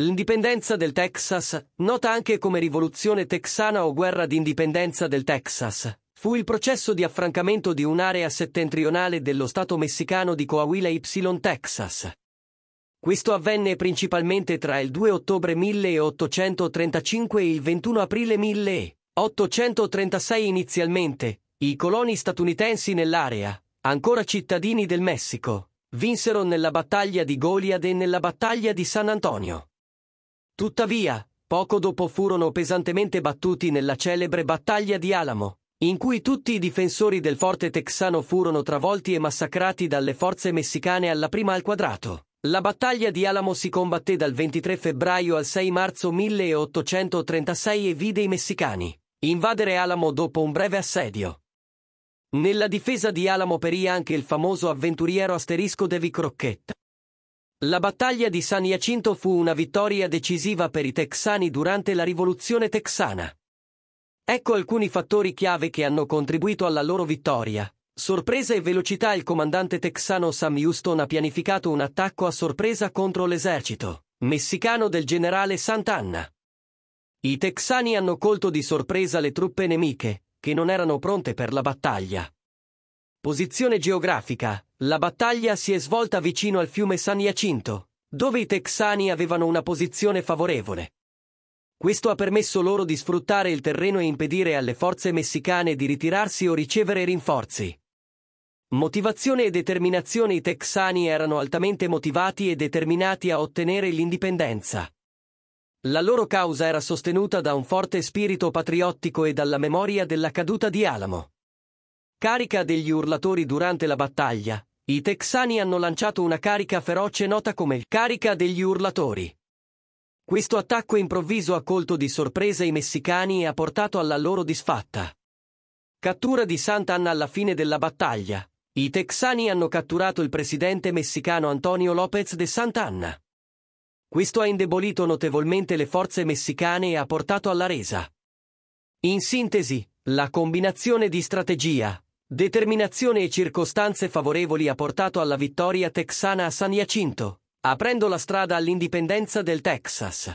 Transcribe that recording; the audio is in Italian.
L'indipendenza del Texas, nota anche come rivoluzione texana o guerra d'indipendenza del Texas, fu il processo di affrancamento di un'area settentrionale dello stato messicano di Coahuila y Texas. Questo avvenne principalmente tra il 2 ottobre 1835 e il 21 aprile 1836 inizialmente, i coloni statunitensi nell'area, ancora cittadini del Messico, vinsero nella battaglia di Goliad e nella battaglia di San Antonio. Tuttavia, poco dopo furono pesantemente battuti nella celebre battaglia di Alamo, in cui tutti i difensori del forte texano furono travolti e massacrati dalle forze messicane alla prima al quadrato. La battaglia di Alamo si combatté dal 23 febbraio al 6 marzo 1836 e vide i messicani invadere Alamo dopo un breve assedio. Nella difesa di Alamo perì anche il famoso avventuriero asterisco Devi Crocchetta, la battaglia di San Jacinto fu una vittoria decisiva per i texani durante la rivoluzione texana. Ecco alcuni fattori chiave che hanno contribuito alla loro vittoria. Sorpresa e velocità Il comandante texano Sam Houston ha pianificato un attacco a sorpresa contro l'esercito messicano del generale Sant'Anna. I texani hanno colto di sorpresa le truppe nemiche, che non erano pronte per la battaglia. Posizione geografica. La battaglia si è svolta vicino al fiume San Jacinto, dove i texani avevano una posizione favorevole. Questo ha permesso loro di sfruttare il terreno e impedire alle forze messicane di ritirarsi o ricevere rinforzi. Motivazione e determinazione I texani erano altamente motivati e determinati a ottenere l'indipendenza. La loro causa era sostenuta da un forte spirito patriottico e dalla memoria della caduta di Alamo. Carica degli urlatori durante la battaglia. I texani hanno lanciato una carica feroce nota come il carica degli urlatori. Questo attacco improvviso ha colto di sorpresa i messicani e ha portato alla loro disfatta. Cattura di Sant'Anna alla fine della battaglia. I texani hanno catturato il presidente messicano Antonio López de Sant'Anna. Questo ha indebolito notevolmente le forze messicane e ha portato alla resa. In sintesi, la combinazione di strategia, Determinazione e circostanze favorevoli ha portato alla vittoria texana a San Jacinto, aprendo la strada all'indipendenza del Texas.